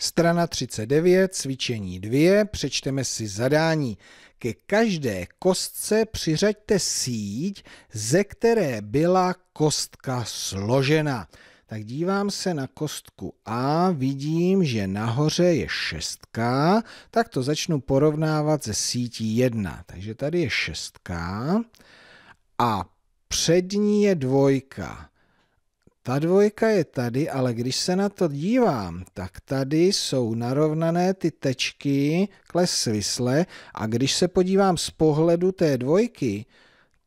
Strana 39, cvičení 2, přečteme si zadání. Ke každé kostce přiřaďte síť, ze které byla kostka složena. Tak dívám se na kostku A, vidím, že nahoře je šestka, tak to začnu porovnávat se sítí 1. Takže tady je šestka a přední je dvojka. Ta dvojka je tady, ale když se na to dívám, tak tady jsou narovnané ty tečky kles svisle a když se podívám z pohledu té dvojky,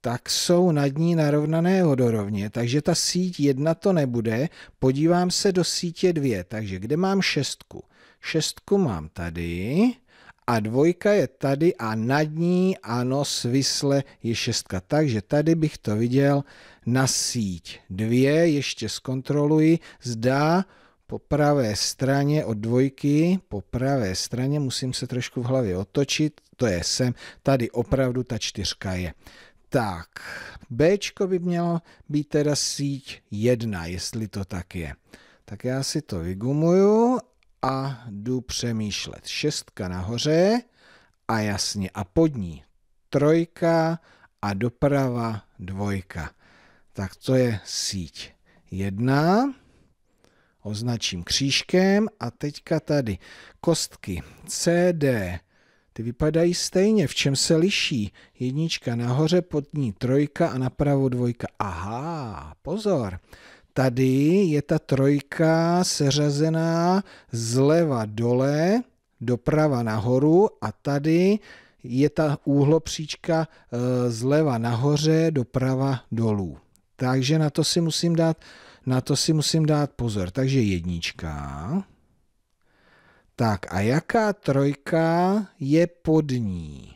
tak jsou nad ní narovnané hodorovně, takže ta síť jedna to nebude. Podívám se do sítě dvě. takže kde mám šestku? Šestku mám tady, a dvojka je tady a nad ní ano, svisle je šestka. Takže tady bych to viděl na síť dvě, ještě zkontroluji, zdá po pravé straně od dvojky, po pravé straně musím se trošku v hlavě otočit, to je sem, tady opravdu ta čtyřka je. Tak, B by mělo být teda síť jedna, jestli to tak je. Tak já si to vygumuju a jdu přemýšlet. Šestka nahoře a jasně a pod ní trojka a doprava dvojka. Tak to je síť jedna. Označím křížkem a teďka tady kostky CD. Ty vypadají stejně, v čem se liší? Jednička nahoře, pod ní trojka a napravo dvojka. Aha, pozor, Tady je ta trojka seřazená zleva dole, doprava nahoru a tady je ta úhlopříčka eh, zleva nahoře, doprava dolů. Takže na to si musím dát, na to si musím dát pozor. Takže jednička. Tak a jaká trojka je pod ní?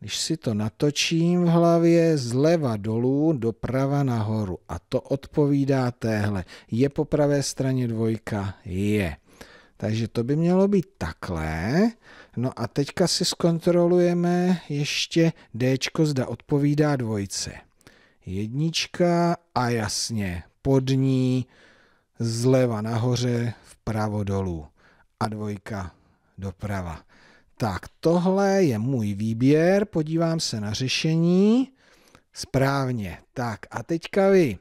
Když si to natočím v hlavě zleva dolů, doprava nahoru. A to odpovídá téhle. Je po pravé straně dvojka? Je. Takže to by mělo být takhle. No a teďka si zkontrolujeme ještě D, zda odpovídá dvojce. Jednička a jasně, pod ní zleva nahoře, vpravo dolů a dvojka doprava. Tak tohle je můj výběr, podívám se na řešení. Správně. Tak a teďka vy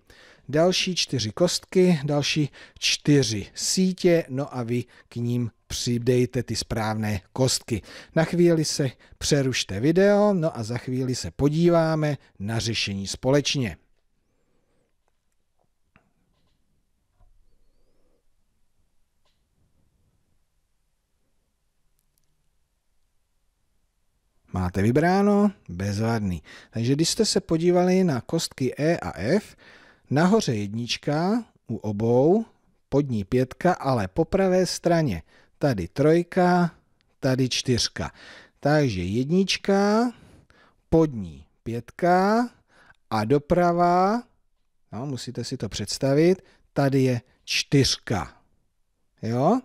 další čtyři kostky, další čtyři sítě, no a vy k ním přidejte ty správné kostky. Na chvíli se přerušte video, no a za chvíli se podíváme na řešení společně. Máte vybráno? Bezvadný. Takže když jste se podívali na kostky E a F, nahoře jednička u obou, pod ní pětka, ale po pravé straně tady trojka, tady čtyřka. Takže jednička, pod ní pětka a doprava, no, musíte si to představit, tady je čtyřka. Jo?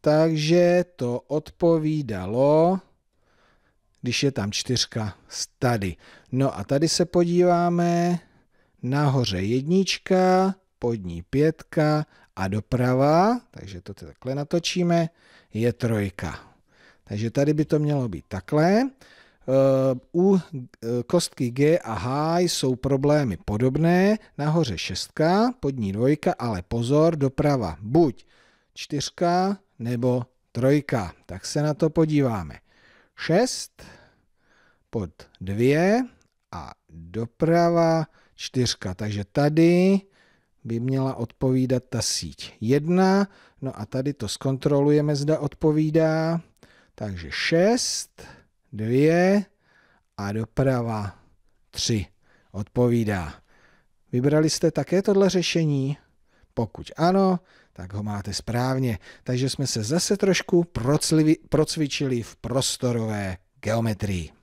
Takže to odpovídalo když je tam čtyřka tady. No a tady se podíváme, nahoře jednička, pod ní pětka a doprava, takže to takhle natočíme, je trojka. Takže tady by to mělo být takhle. Eh, u eh, kostky G a H jsou problémy podobné, nahoře šestka, pod ní dvojka, ale pozor, doprava buď čtyřka nebo trojka. Tak se na to podíváme. 6 pod 2 a doprava 4. Takže tady by měla odpovídat ta síť 1. No a tady to zkontrolujeme, zda odpovídá. Takže 6, 2 a doprava 3 odpovídá. Vybrali jste také tohle řešení? Pokud ano, tak ho máte správně. Takže jsme se zase trošku procvičili v prostorové geometrii.